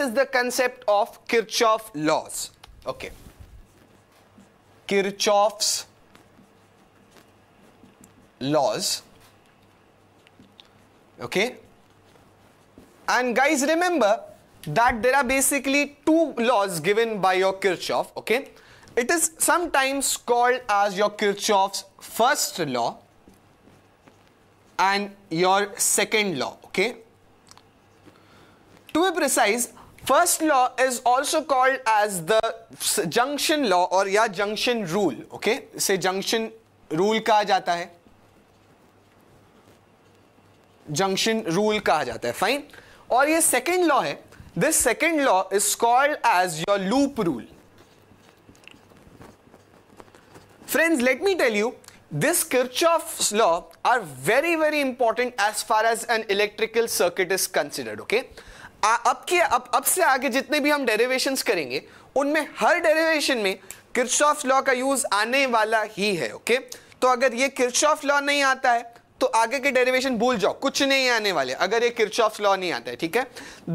is the concept of Kirchhoff laws. Okay. Kirchhoff's laws. Okay. And guys remember that there are basically two laws given by your Kirchhoff. Okay. It is sometimes called as your Kirchhoff's first law and your second law. Okay. To be precise, First law is also called as the junction law or yeah junction rule. Okay, say junction rule कहा जाता hai. junction rule कहा जाता hai. fine. Or ये second law This second law is called as your loop rule. Friends, let me tell you, this Kirchhoff's law are very, very important as far as an electrical circuit is considered, okay? आ, अब के अब अब से आगे जितने भी हम derivations करेंगे उनमें हर डेरिवेशन में किर्चॉफ लॉ का यूज आने वाला ही है ओके तो अगर ये किर्चॉफ लॉ नहीं आता है तो आगे के डेरिवेशन भूल जाओ कुछ नहीं आने वाले अगर ये किर्चॉफ लॉ नहीं आता है ठीक है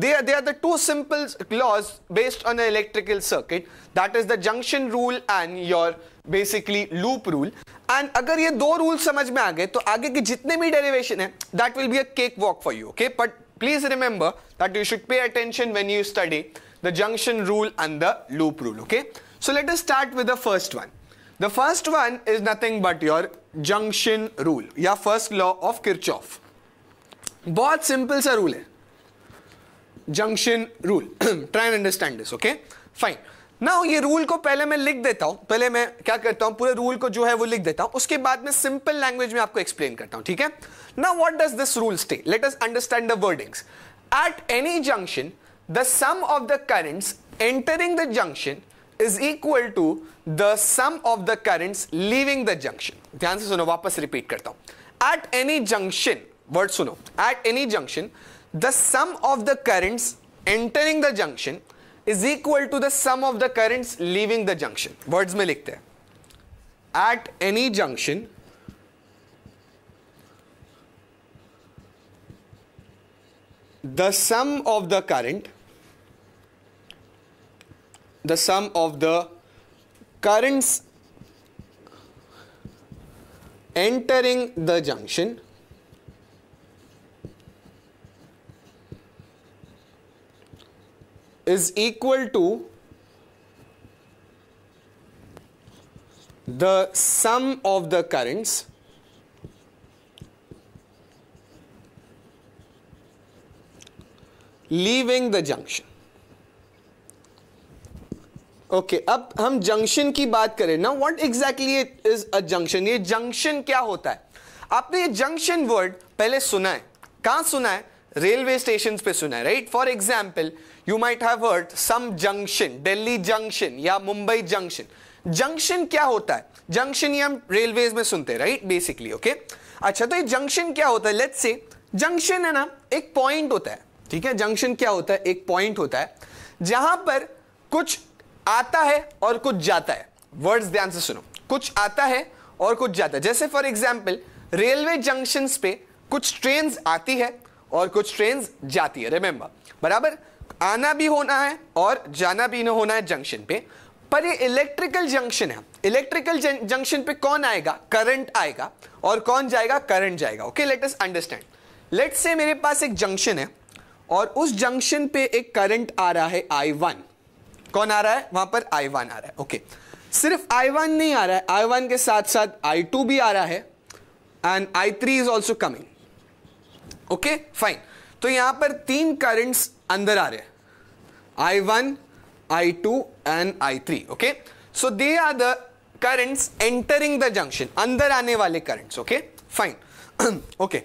they they are the two simple laws based on electrical circuit that is the junction rule and your basically loop rule and अगर ये दो रूल समझ में आ गए तो आगे के जितने भी डेरिवेशन है that will be a cake walk for you okay but Please remember that you should pay attention when you study the junction rule and the loop rule. Okay. So let us start with the first one. The first one is nothing but your junction rule, your first law of Kirchhoff. both simple सा rule है junction rule try and understand fine. Now ये rule को पहले मैं लिख देता हूं पहले मैं क्या करता हूं पूरे रूल को जो है वो लिख देता हूं उसके बाद में सिंपल लैंग्वेज में आपको एक्सप्लेन करता हूं ठीक है now what does this rule state let us understand the wordings at any junction the sum of the currents entering the junction is equal to the sum of the currents leaving the junction ध्यान से सुनो वापस repeat करता हूं at any junction word सुनो at any junction the sum of the currents entering the junction is equal to the sum of the currents leaving the junction. Words mein likhte hai. At any junction, the sum of the current, the sum of the currents entering the junction is equal to the sum of the currents leaving the junction okay okay, अब हम जंक्शन की बात करें ना what exactly it is a junction ये junction क्या होता है आपने ये जंक्शन वर्ड पहले सुना है कहां सुना है रेलवे स्टेशन पे सुना है right for example you might have heard some junction Delhi junction या मुंबई जंक्शन जंक्शन क्या होता है जंक्शन ये हम रेलवे में सुनते हैं राइट बेसिकली ओके अच्छा तो ये जंक्शन क्या होता है लेट्स से जंक्शन है ना एक पॉइंट होता है ठीक है जंक्शन क्या होता है एक पॉइंट होता है जहां पर कुछ आता है और कुछ जाता है वर्ड्स ध्यान से सुनो कुछ आता है और कुछ जाता है जैसे फॉर एग्जाम्पल रेलवे जंक्शन पे कुछ ट्रेन आती है और कुछ ट्रेन जाती है रिमेंबर बराबर आना भी होना है और जाना भी ना होना है जंक्शन पे पर ये इलेक्ट्रिकल जंक्शन है इलेक्ट्रिकल जंक्शन पे कौन आएगा करंट आएगा और कौन जाएगा करंट जाएगा okay let us understand let's say मेरे पास एक जंक्शन है और उस जंक्शन पे एक करंट आ रहा है आई वन कौन आ रहा है वहां पर आई वन आ रहा है ओके okay. सिर्फ आई वन नहीं आ रहा है आई वन के साथ साथ आई टू भी आ रहा है and I three is also coming okay fine तो यहां पर तीन करंट्स अंदर आ रहे I one I two and I three okay so they are the currents entering the junction अंदर आने वाले करंट्स ओके फाइन ओके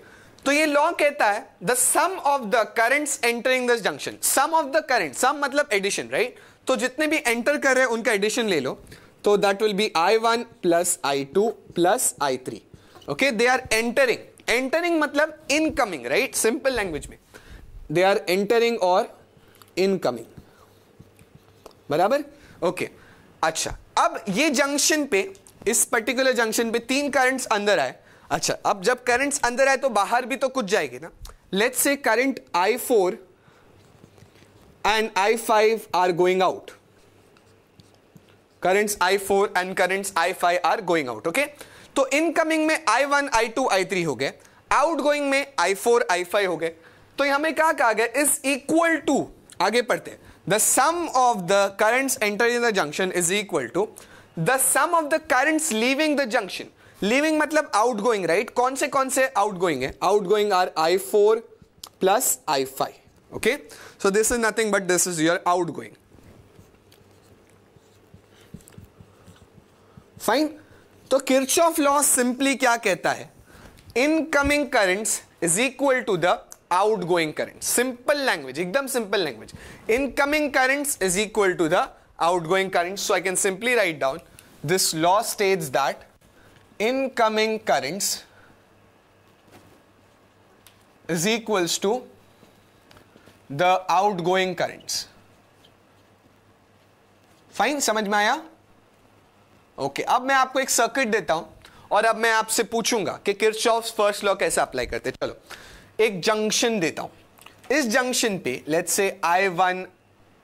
तो ये लॉ कहता है the sum of the currents entering the junction sum of the current sum मतलब addition right right? तो जितने भी एंटर कर रहे हैं उनका एडिशन ले लो तो that will be I one plus I two plus I three okay they are entering entering मतलब इनकमिंग राइट सिंपल लैंग्वेज में दे आर एंटरिंग और इनकमिंग बराबर ओके okay. अच्छा अब ये जंक्शन पे इस पर्टिकुलर जंक्शन पे तीन करंट्स अंदर आए अच्छा अब जब करंट्स अंदर आए तो बाहर भी तो कुछ जाएगी ना let's say current I four and I five are going out currents I four and currents I five are going out okay तो इनकमिंग में I one I two I three हो गए आउट गोइंग में आई four आई five हो गए तो हमें क्या कहा गया इज इक्वल टू आगे पढ़ते the sum of the currents enter in the junction is equal to the sum of the currents leaving the junction leaving मतलब आउट गोइंग राइट कौन से कौन से आउट गोइंग है outgoing are I four plus I five okay so this is nothing but this is your outgoing fine तो of law simply क्या कहता है incoming currents is equal to the outgoing current simple language एकदम simple language incoming currents is equal to the outgoing current so I can simply write down law law that incoming currents is equals to the outgoing currents fine समझ में आया okay अब मैं आपको एक circuit देता हूं और अब मैं आपसे पूछूंगा कि किर्चॉफ फर्स्ट लॉ कैसे अप्लाई करते चलो एक जंक्शन देता हूं इस जंक्शन पे let's say I one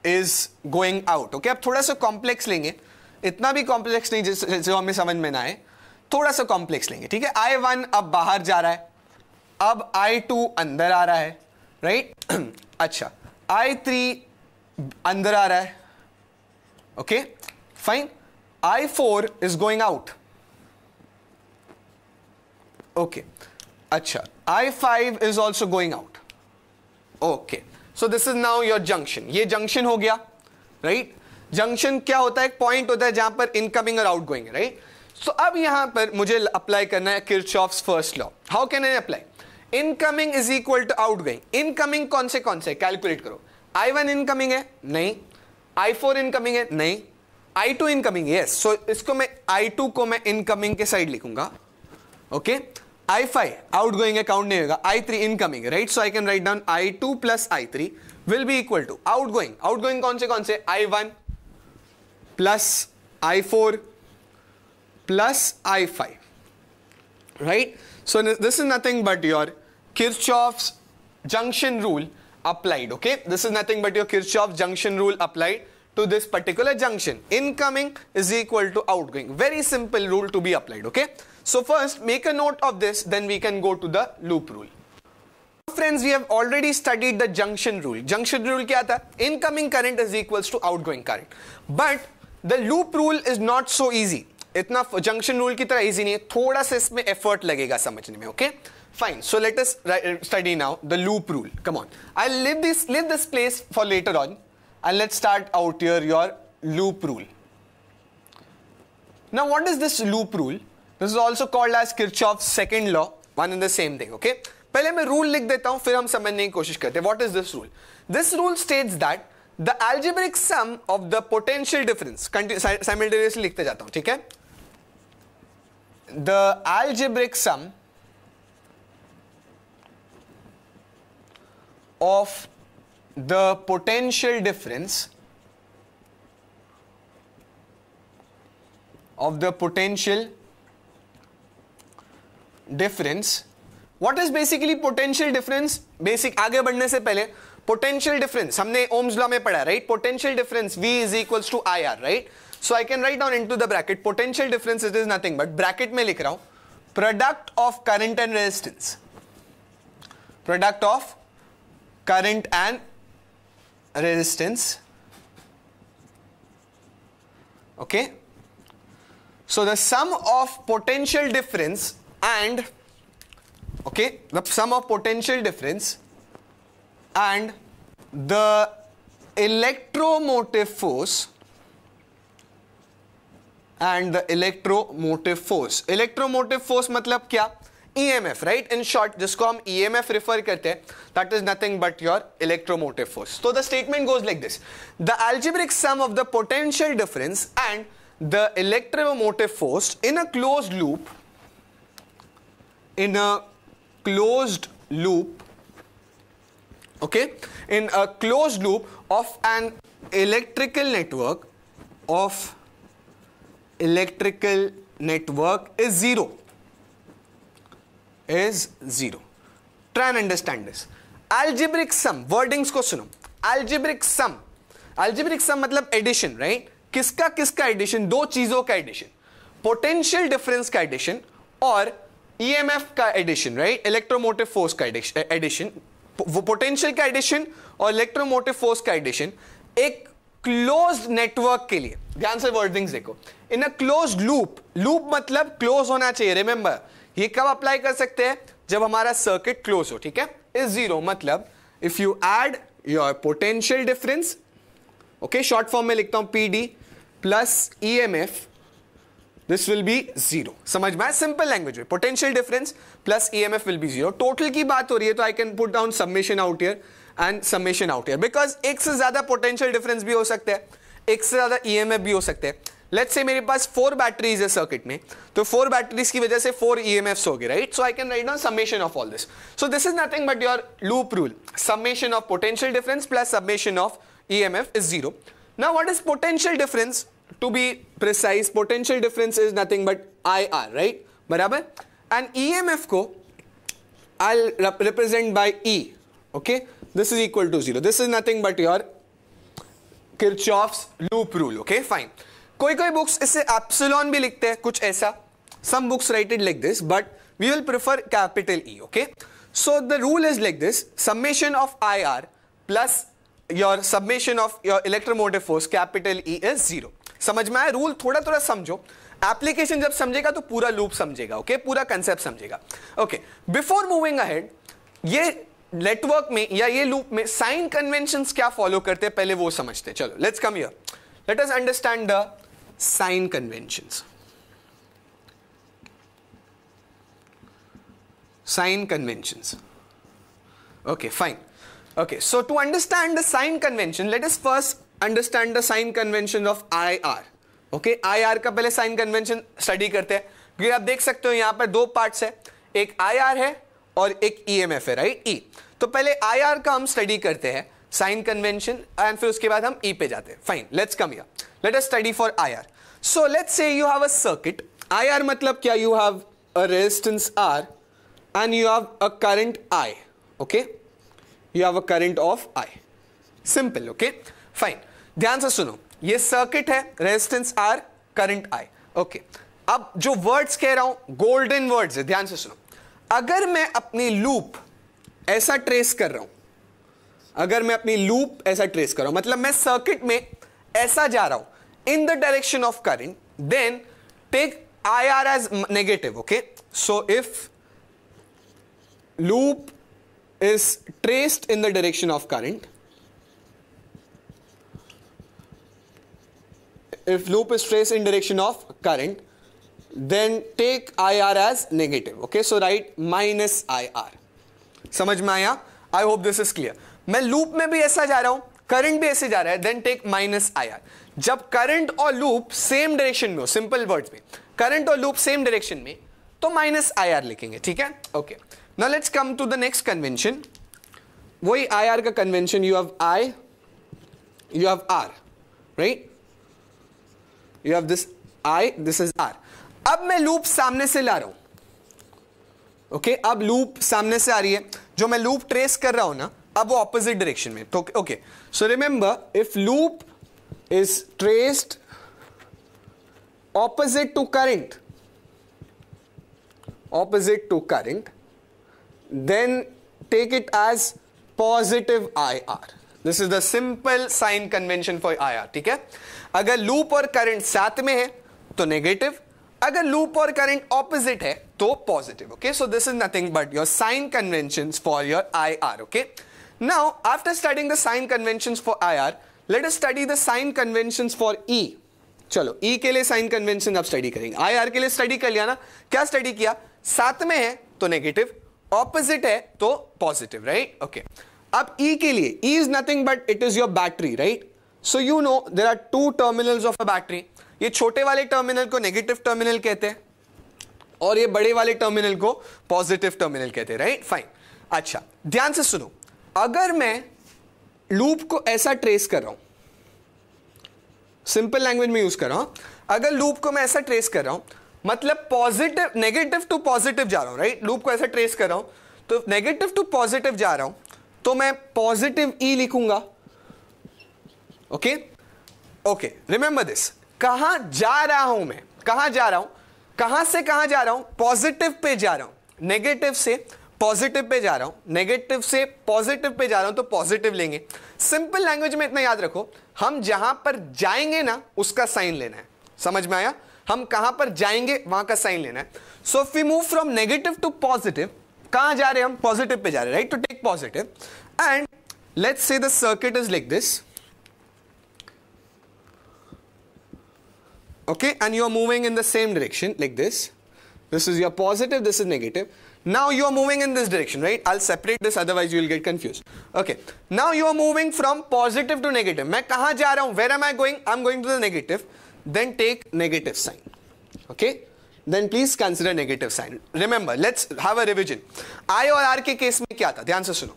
is going out okay अब थोड़ा सा कॉम्प्लेक्स लेंगे इतना भी कॉम्प्लेक्स नहीं जिस जो हमें समझ में ना आए थोड़ा सा कॉम्प्लेक्स लेंगे ठीक है आई वन अब बाहर जा रहा है अब आई टू अंदर आ रहा है राइट अच्छा आई थ्री अंदर आ रहा है okay okay? Fine I4 is going out. Okay. Acha. I5 is also going out. Okay. So this is now your junction. ye junction ho gaya Right? Junction kya hota hai एक point hota hai jahan par incoming or outgoing है. Right? So ab yahan par mujhe apply karna hai Kirchhoff's first law. How can I apply? Incoming is equal to outgoing. Incoming kaun se kaun se calculate karo I1 incoming hai नहीं. I4 incoming hai नहीं. I two incoming yes so इसको मैं आई to को मैं incoming के side लिखूंगा okay I five outgoing account नहीं होगा I three incoming right so I can write down I two plus I three will be equal to outgoing outgoing कौन से कौन से I one plus I four plus I five right so this is nothing but your Kirchhoff's junction rule applied okay this is nothing but your Kirchhoff's junction rule applied to this particular junction. Incoming is equal to outgoing. Very simple rule to be applied, okay? So first, make a note of this, then we can go to the loop rule. Friends, we have already studied the junction rule. Junction rule kya tha? Incoming current is equals to outgoing current. But the loop rule is not so easy. इतना junction rule की तरह easy नहीं है थोड़ा सा effort effort लगेगा समझने में okay fine so let us study now the loop rule come on I leave this leave this place for later on and let's start out here your loop rule. Now what is this loop rule? This is also called as Kirchhoff's second law, one and the same thing, okay? पहले मैं rule लिख देता हूं फिर हम समझने की कोशिश करते हैं what is this rule this rule states that the algebraic sum of the potential difference simultaneously लिखते जाता हूं ठीक है the algebraic sum of the potential difference of the potential difference what is basically potential difference basic aage badhne se pehle potential difference humne ohms law mein padha right potential difference v is equals to ir right so I can write down into the bracket potential difference it is nothing but bracket mein likh raha hu product of current and resistance product of current and resistance. Okay. So the sum of potential difference and okay, the sum of potential difference and the electromotive force and the electromotive force. Electromotive force मतलब क्या? EMF, right? In short, जिसको हम EMF refer करते हैं, that is nothing but your electromotive force. So the statement goes like this. The algebraic sum of the potential difference and the electromotive force in a closed loop, in a closed loop, okay, in a closed loop of an electrical network of electrical network is zero is zero try understand this algebraic sum wordings को सुनो algebraic sum algebraic sum मतलब addition right right? किसका किसका addition दो चीजों का addition potential difference का addition और ईएमएफ e का एडिशन राइट इलेक्ट्रोमोटिव फोर्स का एडिशन eh, वो पोटेंशियल का एडिशन और इलेक्ट्रोमोटिव फोर्स का एडिशन एक क्लोज नेटवर्क के लिए ध्यान से वर्डिंग्स देखो in a close loop loop मतलब क्लोज होना चाहिए रिमेंबर ये कब अप्लाई कर सकते हैं जब हमारा सर्किट क्लोज हो ठीक है इज जीरो मतलब if you add your potential difference okay short form में लिखता हूं PD plus E M F this will be zero समझ में सिंपल लैंग्वेज में potential difference plus E M F will be zero total की बात हो रही है तो I can put down summation of I R and summation of I R because एक से ज्यादा पोटेंशियल डिफरेंस भी हो सकता है एक से ज्यादा ई एम एफ भी हो सकते हैं लेट्स से मेरे पास फोर बैटरीज है सर्किट में तो फोर बैटरीज की वजह से फोर ई एम एफ हो गए right so I can write down summation of all this so this is nothing but your loop rule summation of potential difference plus summation of EMF is zero now what is potential difference to be precise potential difference is nothing but I R right बराबर and E M F को I represent by E okay this is equal to zero this is nothing but your किर्च loop rule okay fine कोई कोई books इससे epsilon भी लिखते हैं कुछ ऐसा some books writed like this but we will prefer capital E okay so the rule is like this summation of I R plus your summation of your electromotive force capital E is zero समझ में आया rule थोड़ा थोड़ा समझो application जब समझेगा तो पूरा लूप समझेगा ओके okay? पूरा कंसेप्ट समझेगा ओके बिफोर मूविंग अहेड ये नेटवर्क में या ये लूप में साइन कन्वेंशन क्या फॉलो करते हैं पहले वो समझते हैं चलो let's come here let us understand the sign convention sign convention okay fine okay so to understand the sign convention let us first understand the sign convention of I R okay I R का पहले sign convention study करते हैं क्योंकि आप देख सकते हो यहां पर दो पार्ट है एक आई आर है और एक ई एम एफ है राइट ई e. तो पहले आई आर का हम स्टडी करते हैं साइन कन्वेंशन एंड फिर उसके बाद हम ई e पे जाते हैं फाइन लेट्स कम या let us study for IR. So let's say you have a circuit. IR matlab kya? You have a resistance R and you have a current I. Okay? You have a current of I. Simple. Okay? Fine. ध्यान से सुनो ये circuit है resistance R current I okay अब जो words कह रहा हूं गोल्डन वर्ड्स है ध्यान से सुनो अगर मैं अपनी लूप ऐसा ट्रेस कर रहा हूं अगर मैं अपनी लूप ऐसा ट्रेस कर रहा हूं मतलब मैं सर्किट में ऐसा जा रहा हूं in the direction of current, then take IR as negative, okay? So if loop is traced in the direction of current, if loop is traced in direction of current, then take IR as negative, okay? So write minus IR. समझ में आया I hope this is clear मैं loop में भी ऐसा जा रहा हूं करंट भी ऐसे जा रहा है then take minus I R जब करंट और लूप सेम डायरेक्शन में हो सिंपल वर्ड्स में करंट और लूप सेम डायरेक्शन में तो माइनस आई आर लिखेंगे ठीक है okay now let's come to the next convention वही आई आर का convention you have I you have R right you have this I this is R अब मैं loop सामने से ला रहा हूं ओके okay, अब लूप सामने से आ रही है जो मैं लूप ट्रेस कर रहा हूं ना अब वो ऑपोजिट डायरेक्शन में तो okay so remember if loop is traced opposite to current opposite to current then take it as positive I R this is the simple sign convention for I R ठीक है अगर loop और current साथ में है तो negative अगर loop और करंट ऑपोजिट है तो positive okay so this is nothing but your sign convention for your I R okay now after studying the sign convention for I R let us study the sign convention for E चलो E e के लिए sign convention आप study करेंगे I R के लिए study कर लिया ना क्या स्टडी किया साथ में है तो नेगेटिव ऑपोजिट है तो पॉजिटिव राइट ओके अब ई e के लिए E is nothing but it is your battery right so you know there are two terminal of a battery ये छोटे वाले टर्मिनल को नेगेटिव टर्मिनल कहते हैं और ये बड़े वाले टर्मिनल को पॉजिटिव टर्मिनल कहते हैं राइट फाइन अच्छा ध्यान से सुनो अगर मैं लूप को ऐसा ट्रेस कर रहा हूं सिंपल लैंग्वेज में यूज कर रहा हूं अगर लूप को मैं ऐसा ट्रेस कर रहा हूं मतलब पॉजिटिव नेगेटिव टू पॉजिटिव जा रहा हूं राइट लूप को ऐसा ट्रेस कर रहा हूं तो नेगेटिव टू पॉजिटिव जा रहा हूं तो मैं पॉजिटिव ई लिखूंगा ओके ओके रिमेंबर दिस कहां जा रहा हूं मैं कहां जा रहा हूं कहां से कहां जा रहा हूं पॉजिटिव पे जा रहा हूं नेगेटिव से पॉजिटिव पे जा रहा हूं नेगेटिव से पॉजिटिव पे जा रहा हूं तो पॉजिटिव लेंगे सिंपल लैंग्वेज में इतना याद रखो हम जहां पर जाएंगे ना उसका साइन लेना है समझ में आया हम कहां पर जाएंगे वहां का साइन लेना है so if we move from negative to positive कहां जा रहे हैं हम पॉजिटिव पे जा रहे हैं right to take positive and let's see the circuit is like this okay and you are moving in the same direction like this This is your positive, this is negative. Now you are moving in this direction, right? I'll separate this otherwise you will get confused. Okay. Now you are moving from positive to negative. मैं कहाँ जा रहा हूँ? Where am I going? I'm going to the negative. Then take negative sign. Okay. Then please consider negative sign. Remember, let's have a revision. I or R ke case mein kya tha ध्यान से suno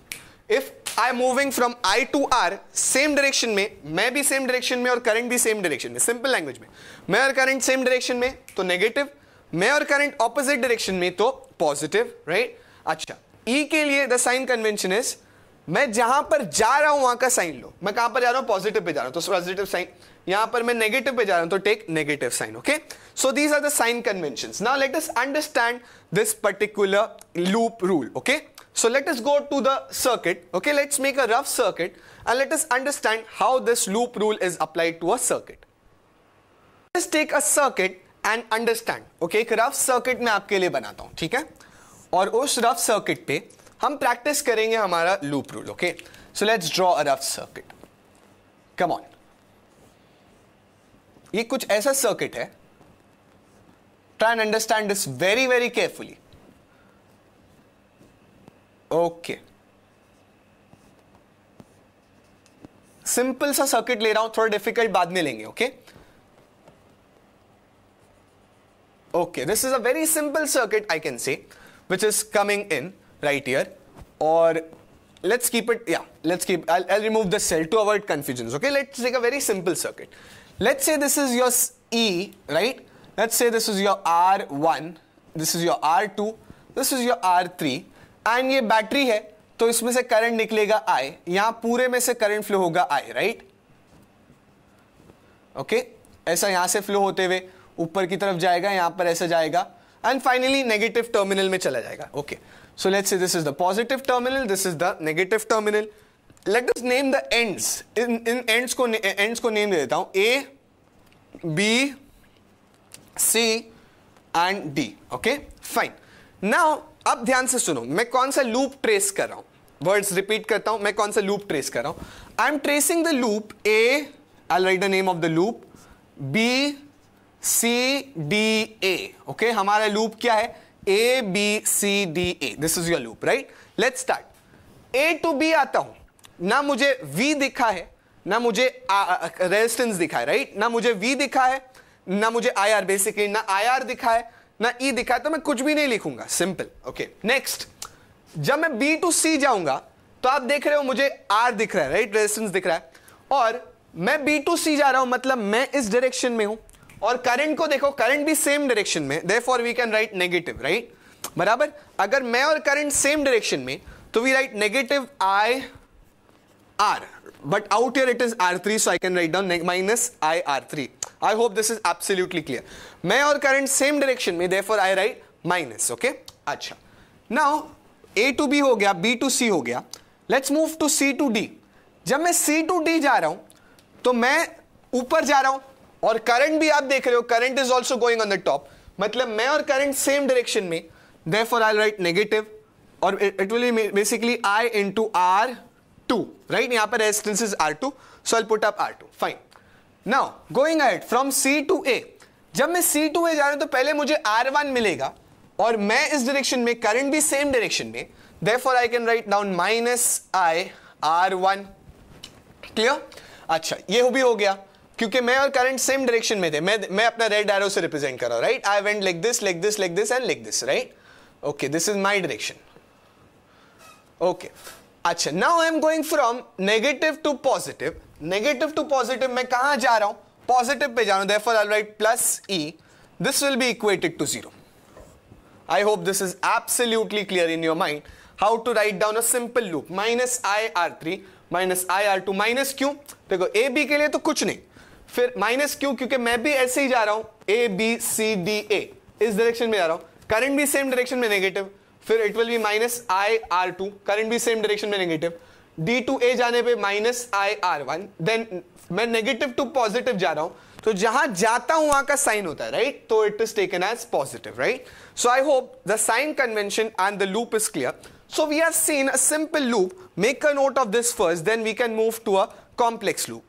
If i am moving from i to r same direction mein मैं भी same direction mein और current भी same direction mein simple language mein मैं और current same direction mein to negative मैं और करंट ऑपोजिट डायरेक्शन में तो पॉजिटिव राइट अच्छा ई e के लिए द साइन कन्वेंशन इज मैं जहां पर जा रहा हूं वहां का साइन लो मैं कहां पर जा रहा हूं पॉजिटिव पे जा रहा हूं तो पॉजिटिव साइन यहां पर मैं नेगेटिव पे जा रहा हूं तो take negative sign okay so these are the sign convention now let अस अंडरस्टैंड दिस पर्टिकुलर लूप रूल ओके सो लेट us go to the circuit okay let's make a rough circuit and let us understand how this loop rule is applied to a circuit let's take a circuit and understand okay एक rough circuit मैं आपके लिए बनाता हूँ ठीक है और उस रफ सर्किट पे हम प्रैक्टिस करेंगे हमारा loop rule okay so let's draw a rough circuit come on ये कुछ ऐसा सर्किट है try and understand this very very carefully okay simple सा सर्किट ले रहा हूं थोड़ा डिफिकल्ट बाद में लेंगे okay okay? Okay, this is a very simple circuit I can say, which is coming in right here. Or let's keep it, yeah, let's keep, I'll, I'll remove the cell to avoid confusions. Okay, let's take a very simple circuit. Let's say this is your E, right? Let's say this is your R1, this is your R2, this is your R3. and ye battery hai to isme se current niklega i yahan pure mein se current flow hoga i right okay aisa yahan se flow hote hue ऊपर की तरफ जाएगा यहां पर ऐसा जाएगा and finally negative terminal में चला जाएगा okay so let's say this is the positive terminal this is the negative terminal let us name the ends इन एंड्स को एंड्स को नेम दे देता हूँ A B C and D okay fine now अब ध्यान से सुनो मैं कौन सा लूप ट्रेस कर रहा हूँ वर्ड्स रिपीट करता हूं मैं कौन सा लूप ट्रेस कर रहा हूं I am tracing the loop A I write the name of the loop B C D A okay हमारा लूप क्या है A B C D A this is your loop right let start A to B आता हूं ना मुझे we दिखा है ना मुझे रेजिस्टेंस दिखा है राइट right? ना मुझे वी दिखा है ना मुझे आई आर बेसिकली ना आई आर दिखा है ना ई e दिखा है तो मैं कुछ भी नहीं लिखूंगा सिंपल ओके नेक्स्ट जब मैं बी टू सी जाऊंगा तो आप देख रहे हो मुझे आर दिख रहा है राइट right? रेजिस्टेंस दिख रहा है और मैं बी टू सी जा रहा हूं मतलब मैं इस डायरेक्शन में हूं और करंट को देखो करंट भी सेम डायरेक्शन में therefore we can write negative right बराबर अगर मैं और करंट सेम डायरेक्शन में तो we write negative I R but out it is R three so I can write down minus I R three I hope this is absolutely clear मैं और current same direction में therefore I write minus okay अच्छा now A to B हो गया B to C हो गया let's move to C to D जब मैं सी टू डी जा रहा हूं तो मैं ऊपर जा रहा हूं और करंट भी आप देख रहे हो current is also going on the top मतलब मैं और करंट सेम डायरेक्शन में therefore I write negative और it will basically I into R two right यहां पर resistance is R two so I put up R two fine now going at from C to A जब मैं C to ए जा रहा हूं तो पहले मुझे आर वन मिलेगा और मैं इस डायरेक्शन में करंट भी सेम डायरेक्शन में therefore I can write down minus I R one clear अच्छा ये भी हो गया क्योंकि मैं और करंट सेम डायरेक्शन में थे मैं मैं अपना रेड एरो से रिप्रेजेंट कर रहा हूं right I went like this like this like this and like this right okay this is my direction okay अच्छा now I am going from negative to positive negative to positive मैं कहां जा रहा हूं positive पे जा रहा हूं therefore I write plus E this will be equated to zero I hope this is absolutely clear in your mind how to write down a simple loop minus I R three minus I R two minus Q देखो A B के लिए तो कुछ नहीं फिर minus Q क्योंकि मैं भी ऐसे ही जा रहा हूं ए बी सी डी ए इस डायरेक्शन में जा रहा हूं करंट भी सेम डायरेक्शन में नेगेटिव फिर it will be minus I R two current भी सेम डायरेक्शन में नेगेटिव डी टू ए जाने पे minus I R one then मैं नेगेटिव टू पॉजिटिव जा रहा हूं तो जहां जाता हूं वहां का साइन होता है राइट तो it is taken as positive right so I hope the sign convention and the loop is clear so we have seen a simple loop make a note of this first then we can move to a complex loop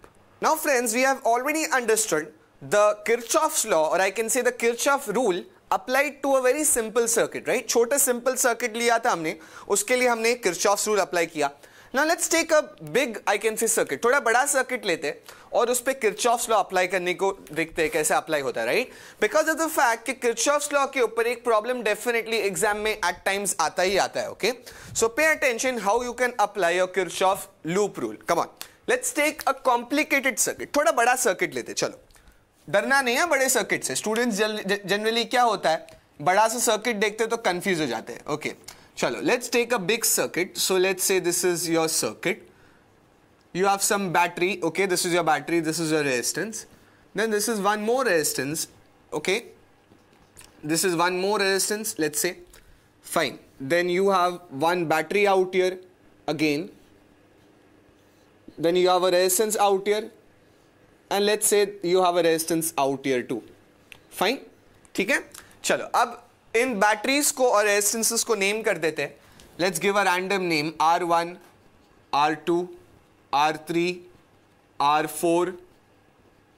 Now friends, we have already understood the Kirchhoff's law or I can say the Kirchhoff rule applied to a very simple circuit right छोटे simple circuit लिया था हमने उसके लिए हमने Kirchhoff's rule apply किया ना let's take a big I can see circuit थोड़ा बड़ा सर्किट लेते हैं और उस पर किरचॉफ्स लॉ अप्लाई करने को देखते हैं कैसे अप्लाई होता है right because of the fact कि किरचॉफ्स लॉ के ऊपर एक प्रॉब्लम डेफिनेटली एग्जाम में एट टाइम्स आता ही आता है okay so pay attention how you can apply your Kirchhoff loop rule come on let's take a complicated circuit थोड़ा बड़ा सर्किट लेते चलो डरना नहीं है बड़े सर्किट से स्टूडेंट्स जनरली क्या होता है बड़ा सा सर्किट देखते तो कंफ्यूज हो जाते हैं ओके चलो let's take a big circuit so let's say this is your circuit you have some battery okay this is your battery this is your resistance then this is one more resistance okay this is one more resistance let's say fine then you have one battery out here again then you have a resistance out here and let's say you have a resistance out here too fine ठीक है चलो अब इन batteries को और resistances को name कर देते हैं let's give a random name R one R two R three R four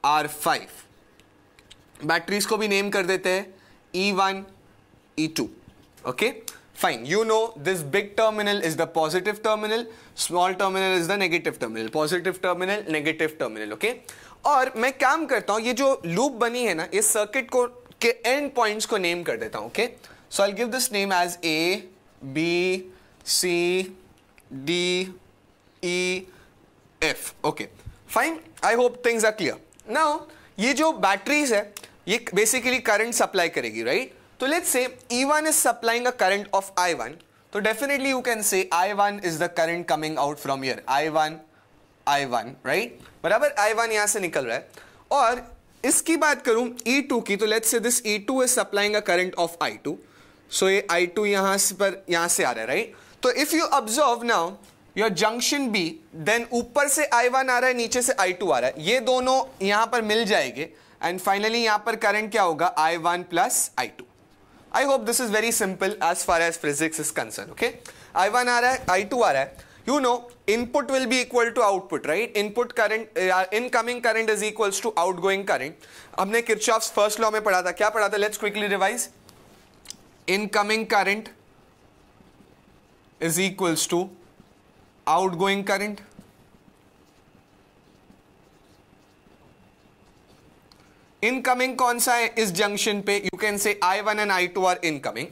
R five batteries को भी नेम कर देते हैं E one E two okay Fine, you know this big terminal is the positive terminal, small terminal is the negative terminal, positive terminal, negative terminal, okay? और मैं काम करता हूं ये जो लूप बनी है ना इस सर्किट को के एंड पॉइंट्स को नेम कर देता हूं okay so I give this name as A B C D E F okay fine I hope things are clear now ये जो बैटरीज है ये बेसिकली करंट सप्लाई करेगी राइट तो let's say E one is supplying current of I one तो definitely you can say I one is the current coming out from here I one I one right बराबर I one यहां से निकल रहा है और इसकी बात करूं ई e टू की तो let's say this E two is supplying current of I two so ये आई टू यहां से पर यहां से आ रहा है राइट तो if you observe now your junction B then ऊपर से आई वन आ रहा है नीचे से आई टू आ रहा है ये दोनों यहां पर मिल जाएंगे एंड फाइनली यहां पर करंट क्या होगा I one plus I two I hope this is very simple as far as physics is concern okay I one आ रहा है आई टू आ रहा है you know input will be equal to output right input current uh, incoming current is equals to outgoing current हमने Kirchhoff's first law में पढ़ा था क्या पढ़ा था let's quickly revise incoming current is equals to outgoing current incoming कौन सा है इस जंक्शन पे you can say I one and I two are incoming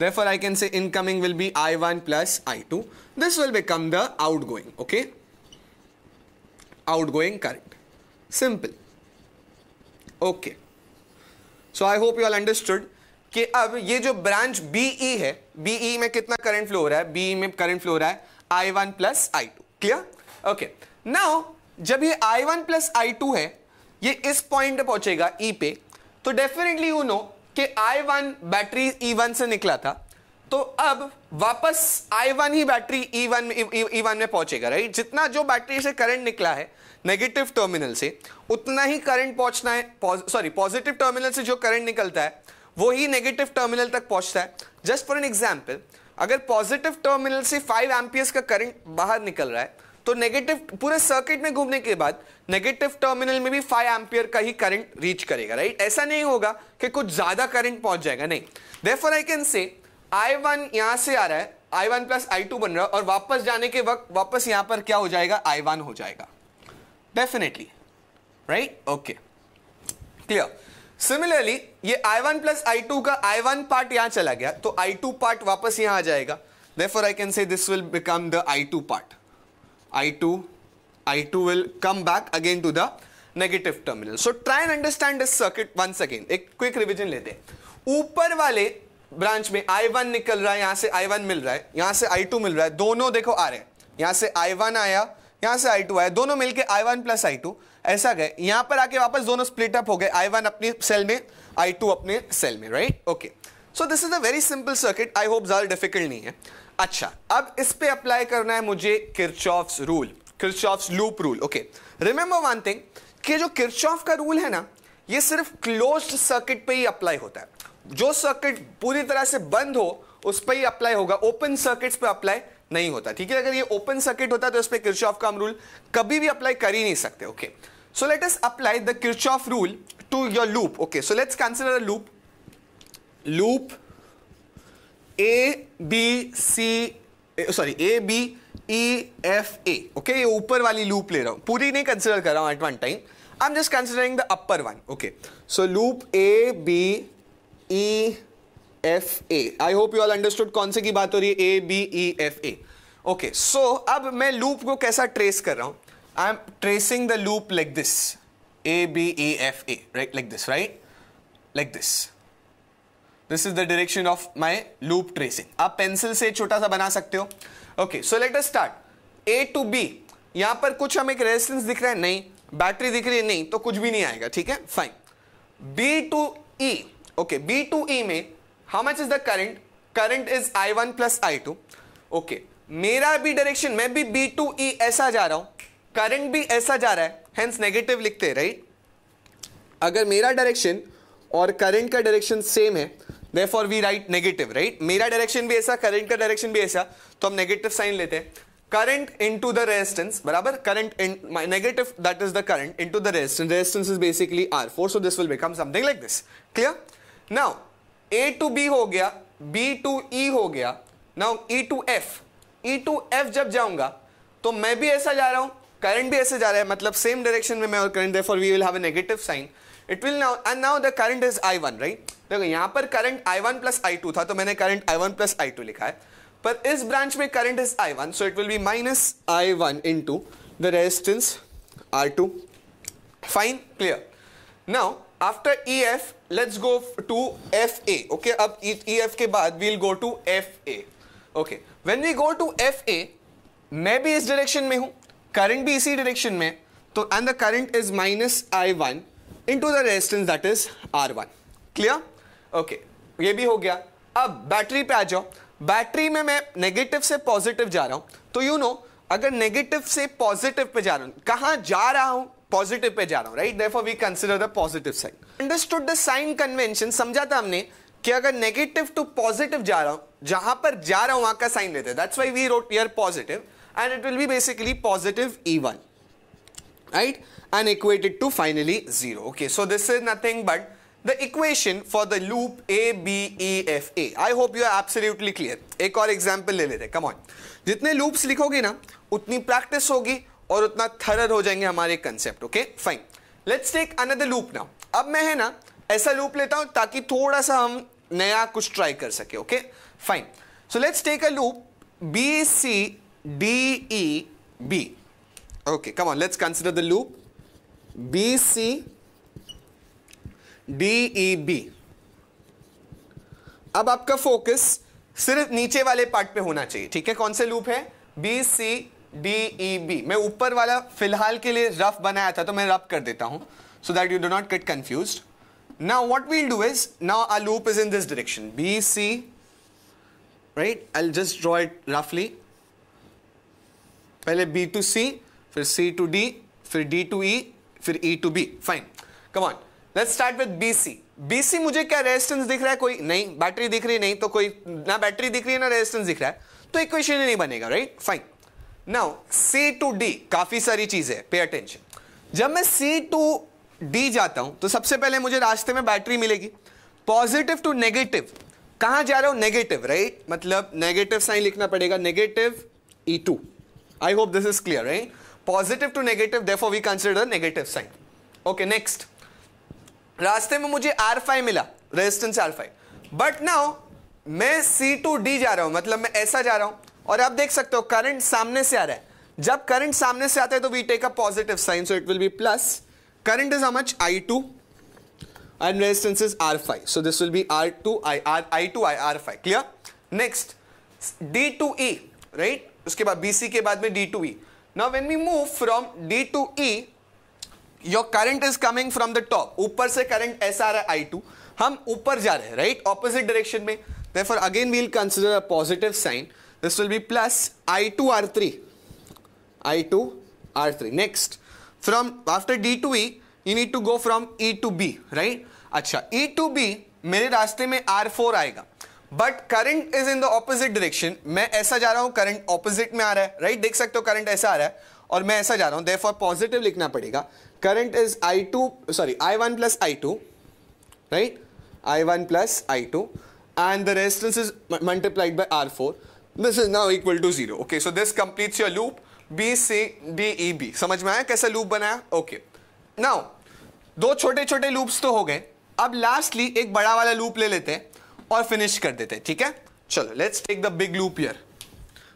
therefore I can say incoming will be I1 plus I2. This will become the outgoing, okay? Outgoing current. Simple. Okay. So I hope you all understood कि अब ये जो branch BE है BE में कितना current flow हो रहा है BE में करंट फ्लो हो रहा है I1 one plus I clear okay now जब ये I1 वन प्लस आई है ये इस पॉइंट पे पहुंचेगा ई e पे तो डेफिनेटली यू नो कि I one battery E one से निकला था तो अब वापस आई वन ही battery E one E one में पहुंचेगा राइट जितना जो बैटरी से करंट निकला है नेगेटिव टर्मिनल से उतना ही करंट पहुंचना है सॉरी पॉजिटिव टर्मिनल से जो करंट निकलता है वो ही नेगेटिव टर्मिनल तक पहुंचता है जस्ट फॉर एन एग्जाम्पल अगर पॉजिटिव टर्मिनल से फाइव एम्पियर्स का करंट बाहर निकल रहा है तो नेगेटिव पूरे सर्किट में घूमने के बाद नेगेटिव टर्मिनल में भी 5 एम्पियर का ही करंट रीच करेगा राइट ऐसा नहीं होगा कि कुछ ज्यादा करंट पहुंच जाएगा नहीं therefore I can say I one यहां से आ रहा है I one plus I two बन रहा है और वापस जाने के वक्त वापस यहां पर क्या हो जाएगा आई वन हो जाएगा definitely right okay clear similarly ये I one plus I two का आई वन पार्ट यहां चला गया तो आई टू पार्ट वापस यहां आ जाएगा therefore I can say this will become the I two part I2, I2 will come back again to the negative terminal. So try and understand this circuit once again. एक quick revision लेते हैं ऊपर वाले branch में I1 निकल रहा है यहाँ से I1 मिल रहा है यहाँ से I2 मिल रहा है दोनों देखो आ रहे हैं यहाँ से I1 आया यहाँ से I2 आया दोनों मिलके I1 प्लस I2 ऐसा गए यहाँ पर आके वापस दोनों स्प्लिट अप हो गए I1 अपने सेल में I2 अपने सेल में right okay so this is a very simple circuit I hope ज़्यादा डिफिकल्ट नहीं है अच्छा अब इस पे अप्लाई करना है मुझे Kirchhoff's rule Kirchhoff's loop rule okay remember one thing कि जो किरचॉफ का रूल है ना ये सिर्फ क्लोज सर्किट पे ही अप्लाई होता है जो सर्किट पूरी तरह से बंद हो उस पर ही अप्लाई होगा ओपन सर्किट्स पे अप्लाई नहीं होता ठीक है अगर ये ओपन सर्किट होता तो इस पर किरचॉफ का हम रूल कभी भी अप्लाई कर ही नहीं सकते okay so let us apply the Kirchhoff rule to your loop okay so let's consider loop loop A B C sorry A B E F A okay ये ऊपर वाली लूप ले रहा हूँ पूरी नहीं कंसिडर कर रहा हूँ at one time I am just considering the upper one okay so loop A B E F A I hope you all understood कौन से की बात हो रही है A B E F A okay so अब मैं लूप को कैसा ट्रेस कर रहा हूँ I am tracing the loop like this A B E F A right like this right like this this is the direction of my loop tracing आप pencil से छोटा सा बना सकते हो okay so let us start A to B यहां पर कुछ हमें एक रेजिस्टेंस दिख रहा है नहीं बैटरी दिख रही है नहीं तो कुछ भी नहीं आएगा ठीक है fine B to E okay B to E में how much is the current current is I one plus I two okay मेरा भी डायरेक्शन मैं भी बी टू ई ऐसा जा रहा हूं करंट भी ऐसा जा रहा है हेंस नेगेटिव लिखते राइट right? अगर मेरा डायरेक्शन और करंट का डायरेक्शन सेम है therefore we write negative right मेरा डायरेक्शन भी ऐसा करंट का डायरेक्शन भी ऐसा तो हम नेगेटिव साइन लेते हैं करंट इनटू द रेजिस्टेंस बराबर current in negative that is the current into the resistance resistance is basically R four so this will become something like this clear now A to B हो गया B to E हो गया now E to F E to F जब जाऊंगा तो मैं भी ऐसा जा रहा हूं करंट भी ऐसे जा रहा है मतलब सेम डायरेक्शन में मैं और current therefore we will have a negative sign it will now and now the current is I one right देखो यहां पर current I one plus I two था तो मैंने current I one plus I two लिखा है पर इस ब्रांच में current is I one so it will be minus I one into the resistance R two fine clear now after E F let's go to F A okay अब E e, F e के बाद we'll go to F A okay when we go to F A मैं भी इस direction में हूं current भी इसी डायरेक्शन में तो and the current is minus I one the resistance that is R one clear okay ये भी हो गया अब बैटरी पे आ जाओ बैटरी में मैं नेगेटिव से पॉजिटिव जा रहा हूं तो यू you नो know, अगर नेगेटिव से पॉजिटिव पे जा रहा हूं कहां जा रहा हूं पॉजिटिव पे जा रहा हूं right therefore we consider the positive sign understood the sign convention समझा था हमने कि अगर नेगेटिव टू पॉजिटिव जा रहा हूं जहां पर जा रहा हूं वहां का साइन लेते हैं that's why we wrote here positive and it will be basically positive E one right and equate it to finally zero. Okay, so this is nothing but the equation for the loop A, B, E, F, A. I hope you are absolutely clear. एक और example ले लेते हैं come on जितने loops लिखोगे ना उतनी practice होगी और उतना thorough हो जाएंगे हमारे concept. Okay, fine. Let's take another loop now. अब मैं है ना ऐसा loop लेता हूँ ताकि थोड़ा सा हम नया कुछ try कर सके Okay, fine. So let's take a loop B C D E B. Okay, come on. Let's consider the loop. B C D E B अब आपका फोकस सिर्फ नीचे वाले पार्ट पे होना चाहिए ठीक है कौन से लूप है B C D E B मैं ऊपर वाला फिलहाल के लिए रफ बनाया था तो मैं रफ कर देता हूं so that you do not get confuse now what we'll do is now a loop is in this direction B C right I just draw it रफली पहले बी टू सी फिर सी टू डी फिर D to E फिर E to B fine come on let's start with B C मुझे क्या resistance दिख रहा है कोई नहीं बैटरी दिख रही नहीं तो कोई ना बैटरी दिख रही है ना रेजिस्टेंस दिख रहा है तो इक्वेशन ही नहीं बनेगा right fine now C to D काफी सारी चीजें पे अटेंशन जब मैं सी टू डी जाता हूं तो सबसे पहले मुझे रास्ते में बैटरी मिलेगी पॉजिटिव टू नेगेटिव कहां जा रहा हूं नेगेटिव राइट मतलब नेगेटिव साइन लिखना पड़ेगा negative E two I hope this is clear right positive to negative therefore we consider negative sign okay next रास्ते में मुझे आर फाइव मिला resistance R five but now मैं सी टू डी जा रहा हूं मतलब मैं ऐसा जा रहा हूं और आप देख सकते हो करंट सामने से आ रहा है जब करंट सामने से आता है तो we take a positive sign so it will be plus current is how much I two and resistance is R five so this will be R two I R I two I R five clear next D to E right उसके बाद BC के बाद में D to E Now when we move from D to E, your current is coming from the top. ऊपर से current ऐसा आ रहा है आई हम ऊपर जा रहे हैं right? Opposite direction में therefore again we'll consider a positive sign this will be plus i2 r3 i2 r3 next from after d to e you need to go from e to b right अच्छा e to b मेरे रास्ते में r4 आएगा but current is in the opposite direction मैं ऐसा जा रहा हूं करंट ऑपोजिट में आ रहा है राइट right? देख सकते हो करंट ऐसा आ रहा है और मैं ऐसा जा रहा हूं देयरफॉर पॉजिटिव लिखना पड़ेगा current is I two sorry I one plus I two right I one plus I two and the resistance is multiplied by R four this is now equal to zero okay so this completes your loop B C D E B समझ में आया कैसा loop बनाया okay okay. Now दो छोटे छोटे loops तो हो गए अब लास्टली एक बड़ा वाला लूप ले लेते हैं और फिनिश कर देते ठीक है चलो let's take the big loop here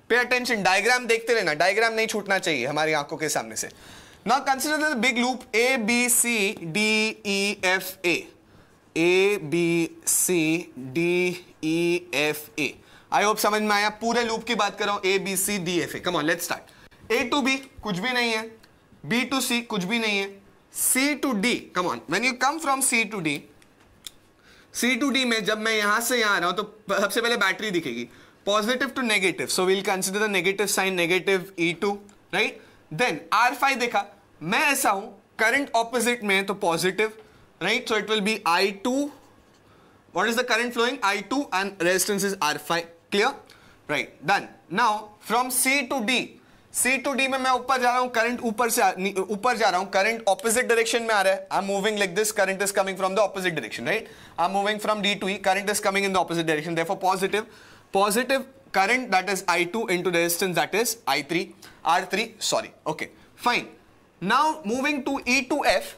pay attention diagram देखते रहना डायग्राम नहीं छूटना चाहिए हमारी आंखों के सामने से ना consider the big loop A B C D E F A A B C D E F A I hope समझ में आया पूरे लूप की बात कर रहा हूं A B C D F A come on let's start A to B कुछ भी नहीं है बी टू सी कुछ भी नहीं है C to D come on when you come from C to D C to D में जब मैं यहां से यहां आ रहा हूं तो सबसे पहले बैटरी दिखेगी positive to negative so we'll consider the negative sign negative E two right then R five देखा मैं ऐसा हूं करंट ऑपोजिट में तो positive right so it will be I two is the current flowing I two and resistance is R five clear right done now from C to D C to D में मैं ऊपर जा रहा हूं current ऊपर से ऊपर जा रहा हूं करंट ऑपोजिट डायरेक्शन में आ रहा है I am moving like this current is coming from the opposite direction right I am moving from D to E current is coming in the opposite direction therefore positive positive current that is I2 into resistance that is I3, R3, sorry, okay, fine. To moving to E2F,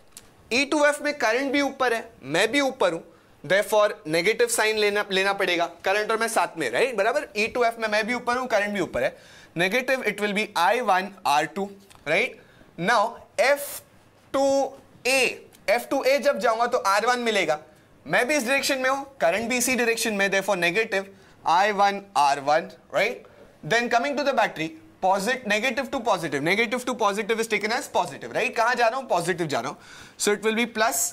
E2F में current भी ऊपर है, मैं भी ऊपर हूं therefore negative sign लेना लेना पड़ेगा, करंट और मैं साथ में, right? बराबर E2F में मैं भी ऊपर हूं करंट भी ऊपर है. negative it will be I1 R2 right now a F2A a jab jaunga to R1 milega main bhi is direction mein hu current भी इसी डायरेक्शन में therefore negative I1 R1 right then coming to the battery positive negative to positive negative to positive is taken as positive right kahan ja raha hu positive ja raha hu so it will be plus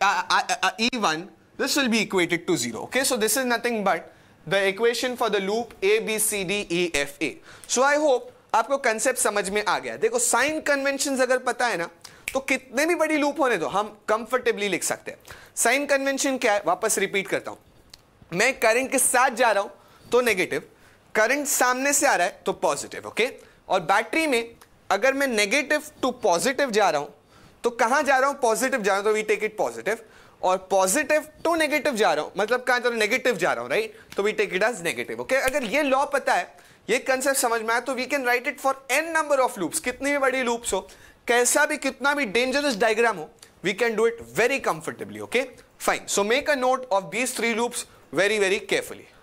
uh, uh, uh, E1 this will be equated to zero okay so this is nothing but the equation for the loop A B C D E F A. So I hope आपको concept समझ में आ गया देखो sign convention अगर पता है ना तो कितने भी बड़ी लूप होने दो हम कंफर्टेबली लिख सकते हैं साइन कन्वेंशन क्या है वापस रिपीट करता हूं मैं करंट के साथ जा रहा हूं तो नेगेटिव करंट सामने से आ रहा है तो पॉजिटिव ओके और बैटरी में अगर मैं नेगेटिव टू पॉजिटिव जा रहा हूं तो कहां जा रहा हूं पॉजिटिव जा रहा हूं तो वी टेक इट पॉजिटिव और पॉजिटिव टू नेगेटिव जा रहा हूं मतलब कहा नेगेटिव जा रहा हूं राइट तो we take it as negative okay अगर ये लॉ पता है ये कंसेप्ट समझ में आया तो we can write it for n number of loops कितनी भी बड़ी लूप्स हो कैसा भी कितना भी डेंजरस डायग्राम हो we can do it very comfortably okay fine so make a note of these three loops very very carefully